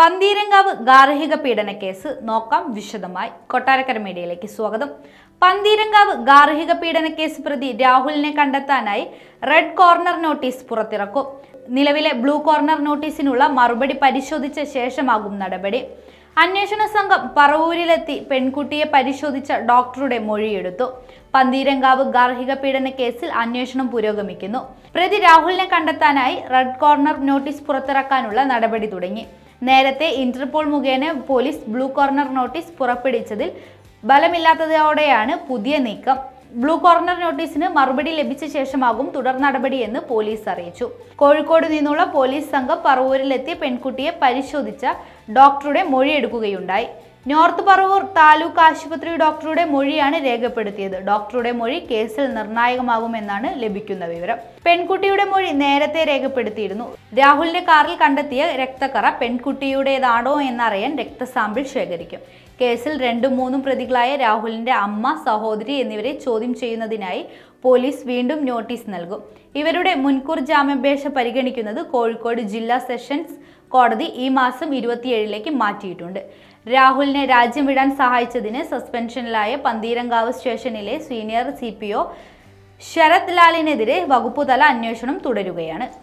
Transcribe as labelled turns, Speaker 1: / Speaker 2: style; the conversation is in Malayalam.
Speaker 1: പന്തീരങ്കാവ് ഗാർഹിക പീഡന കേസ് നോക്കാം വിശദമായി കൊട്ടാരക്കര മീഡിയയിലേക്ക് സ്വാഗതം പന്തീരങ്കാവ് ഗാർഹിക പീഡന കേസ് പ്രതി രാഹുലിനെ കണ്ടെത്താനായി റെഡ് കോർണർ നോട്ടീസ് പുറത്തിറക്കും നിലവിലെ ബ്ലൂ കോർണർ നോട്ടീസിനുള്ള മറുപടി പരിശോധിച്ച ശേഷമാകും നടപടി അന്വേഷണ സംഘം പറവൂരിലെത്തി പെൺകുട്ടിയെ പരിശോധിച്ച ഡോക്ടറുടെ മൊഴിയെടുത്തു പന്തീരങ്കാവ് ഗാർഹിക പീഡന കേസിൽ അന്വേഷണം പുരോഗമിക്കുന്നു പ്രതി രാഹുലിനെ കണ്ടെത്താനായി റെഡ് കോർണർ നോട്ടീസ് പുറത്തിറക്കാനുള്ള നടപടി തുടങ്ങി നേരത്തെ ഇന്റർപോൾ മുഖേന പോലീസ് ബ്ലൂ കോർണർ നോട്ടീസ് പുറപ്പെടുവിച്ചതിൽ ബലമില്ലാത്തതോടെയാണ് പുതിയ നീക്കം ബ്ലൂ കോർണർ നോട്ടീസിന് മറുപടി ലഭിച്ച ശേഷമാകും തുടർ നടപടിയെന്ന് പോലീസ് അറിയിച്ചു കോഴിക്കോട് നിന്നുള്ള പോലീസ് സംഘം പറവൂരിലെത്തിയ പെൺകുട്ടിയെ പരിശോധിച്ച ഡോക്ടറുടെ മൊഴിയെടുക്കുകയുണ്ടായി നോർത്ത് പറവൂർ താലൂക്ക് ആശുപത്രി ഡോക്ടറുടെ മൊഴിയാണ് രേഖപ്പെടുത്തിയത് ഡോക്ടറുടെ മൊഴി കേസിൽ നിർണായകമാകുമെന്നാണ് ലഭിക്കുന്ന വിവരം പെൺകുട്ടിയുടെ മൊഴി നേരത്തെ രേഖപ്പെടുത്തിയിരുന്നു രാഹുലിന്റെ കാറിൽ കണ്ടെത്തിയ രക്തക്കറ പെൺകുട്ടിയുടേതാണോ എന്നറിയാൻ രക്തസാമ്പിൾ ശേഖരിക്കും കേസിൽ രണ്ടും മൂന്നും പ്രതികളായ രാഹുലിന്റെ അമ്മ സഹോദരി എന്നിവരെ ചോദ്യം ചെയ്യുന്നതിനായി പോലീസ് വീണ്ടും നോട്ടീസ് നൽകും ഇവരുടെ മുൻകൂർ ജാമ്യാപേക്ഷ പരിഗണിക്കുന്നത് കോഴിക്കോട് ജില്ലാ സെഷൻസ് കോടതി ഈ മാസം ഇരുപത്തിയേഴിലേക്ക് മാറ്റിയിട്ടുണ്ട് രാഹുലിനെ രാജ്യം വിടാൻ സഹായിച്ചതിന് സസ്പെൻഷനിലായ പന്തീരങ്കാവ് സ്റ്റേഷനിലെ senior C P O Sharath ലാലിനെതിരെ വകുപ്പുതല അന്വേഷണം തുടരുകയാണ്